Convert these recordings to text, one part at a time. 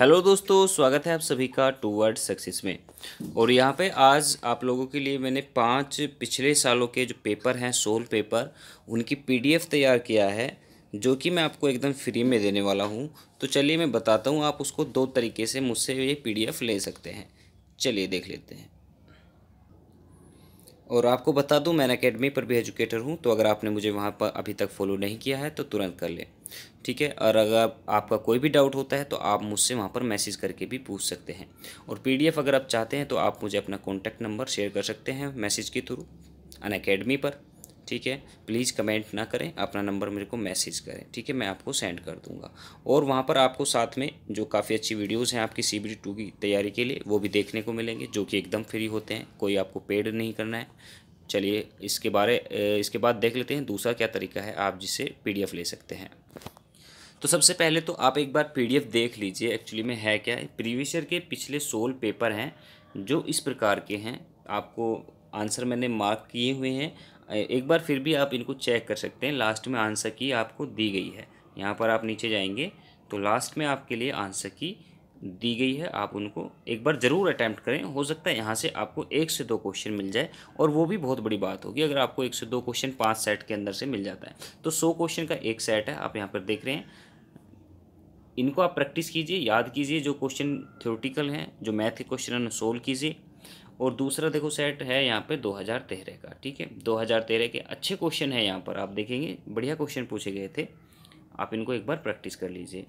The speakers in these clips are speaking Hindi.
हेलो दोस्तों स्वागत है आप सभी का टू वर्ड सक्सेस में और यहाँ पे आज आप लोगों के लिए मैंने पांच पिछले सालों के जो पेपर हैं सोल पेपर उनकी पीडीएफ तैयार किया है जो कि मैं आपको एकदम फ्री में देने वाला हूँ तो चलिए मैं बताता हूँ आप उसको दो तरीके से मुझसे ये पीडीएफ ले सकते हैं चलिए देख लेते हैं और आपको बता दूँ मैन अकेडमी पर भी एजुकेटर हूँ तो अगर आपने मुझे वहाँ पर अभी तक फॉलो नहीं किया है तो तुरंत कर लें ठीक है और अगर आपका कोई भी डाउट होता है तो आप मुझसे वहाँ पर मैसेज करके भी पूछ सकते हैं और पीडीएफ अगर आप चाहते हैं तो आप मुझे अपना कॉन्टैक्ट नंबर शेयर कर सकते हैं मैसेज के थ्रू अन अकेडमी पर ठीक है प्लीज़ कमेंट ना करें अपना नंबर मेरे को मैसेज करें ठीक है मैं आपको सेंड कर दूंगा और वहाँ पर आपको साथ में जो काफ़ी अच्छी वीडियोस हैं आपकी सी बी टू की तैयारी के लिए वो भी देखने को मिलेंगे जो कि एकदम फ्री होते हैं कोई आपको पेड नहीं करना है चलिए इसके बारे इसके बाद देख लेते हैं दूसरा क्या तरीका है आप जिसे पीडीएफ ले सकते हैं तो सबसे पहले तो आप एक बार पीडीएफ देख लीजिए एक्चुअली में है क्या प्रीवियस ईयर के पिछले सोल पेपर हैं जो इस प्रकार के हैं आपको आंसर मैंने मार्क किए हुए हैं एक बार फिर भी आप इनको चेक कर सकते हैं लास्ट में आंसर की आपको दी गई है यहाँ पर आप नीचे जाएंगे तो लास्ट में आपके लिए आंसर की दी गई है आप उनको एक बार ज़रूर अटैम्प्ट करें हो सकता है यहाँ से आपको एक से दो क्वेश्चन मिल जाए और वो भी बहुत बड़ी बात होगी अगर आपको एक से दो क्वेश्चन पाँच सेट के अंदर से मिल जाता है तो सौ क्वेश्चन का एक सेट है आप यहाँ पर देख रहे हैं इनको आप प्रैक्टिस कीजिए याद कीजिए जो क्वेश्चन थ्योरेटिकल हैं जो मैथ के क्वेश्चन हैं सोल्व कीजिए और दूसरा देखो सेट है यहाँ पे तेरह का ठीक है तेरह के अच्छे क्वेश्चन है यहाँ पर आप देखेंगे बढ़िया क्वेश्चन पूछे गए थे आप इनको एक बार प्रैक्टिस कर लीजिए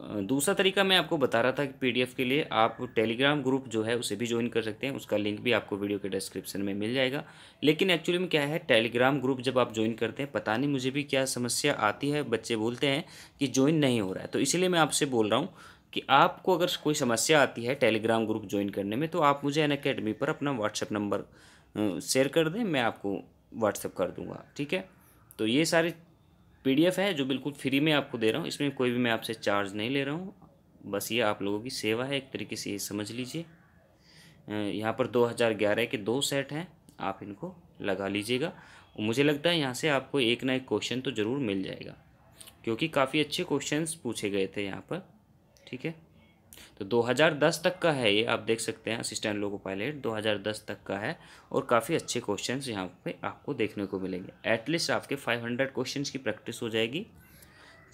दूसरा तरीका मैं आपको बता रहा था कि पीडीएफ के लिए आप टेलीग्राम ग्रुप जो है उसे भी ज्वाइन कर सकते हैं उसका लिंक भी आपको वीडियो के डिस्क्रिप्शन में मिल जाएगा लेकिन एक्चुअली में क्या है टेलीग्राम ग्रुप जब आप ज्वाइन करते हैं पता नहीं मुझे भी क्या समस्या आती है बच्चे बोलते हैं कि ज्वाइन नहीं हो रहा है तो इसलिए मैं आपसे बोल रहा हूँ कि आपको अगर कोई समस्या आती है टेलीग्राम ग्रुप ज्वाइन करने में तो आप मुझे एन अकेडमी पर अपना व्हाट्सएप नंबर शेयर कर दें मैं आपको व्हाट्सएप कर दूँगा ठीक है तो ये सारी पीडीएफ है जो बिल्कुल फ्री में आपको दे रहा हूँ इसमें कोई भी मैं आपसे चार्ज नहीं ले रहा हूँ बस ये आप लोगों की सेवा है एक तरीके से ये समझ लीजिए यहाँ पर 2011 के दो सेट हैं आप इनको लगा लीजिएगा मुझे लगता है यहाँ से आपको एक ना एक क्वेश्चन तो ज़रूर मिल जाएगा क्योंकि काफ़ी अच्छे क्वेश्चंस पूछे गए थे यहाँ पर ठीक है तो 2010 तक का है ये आप देख सकते हैं असिस्टेंट लोको पायलट 2010 तक का है और काफ़ी अच्छे क्वेश्चन यहाँ पे आपको देखने को मिलेंगे एटलीस्ट आपके 500 क्वेश्चन की प्रैक्टिस हो जाएगी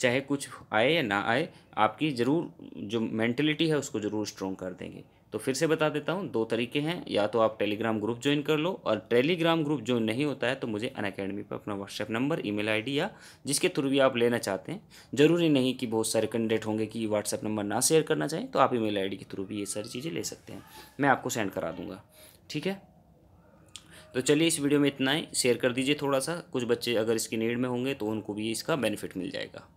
चाहे कुछ आए या ना आए आपकी ज़रूर जो मैंटेलिटी है उसको ज़रूर स्ट्रॉन्ग कर देंगे तो फिर से बता देता हूँ दो तरीके हैं या तो आप टेलीग्राम ग्रुप ज्वाइन कर लो और टेलीग्राम ग्रुप ज्वाइन नहीं होता है तो मुझे अन अकेडमी पर अपना व्हाट्सएप नंबर ईमेल आईडी या जिसके थ्रू भी आप लेना चाहते हैं ज़रूरी नहीं कि बहुत सारे कैंडिडेट होंगे कि व्हाट्सएप नंबर ना शेयर करना चाहें तो आप आई डी के थ्रू भी ये सारी चीज़ें ले सकते हैं मैं आपको सेंड करा दूँगा ठीक है तो चलिए इस वीडियो में इतना ही शेयर कर दीजिए थोड़ा सा कुछ बच्चे अगर इसकी नीड में होंगे तो उनको भी इसका बेनिफिट मिल जाएगा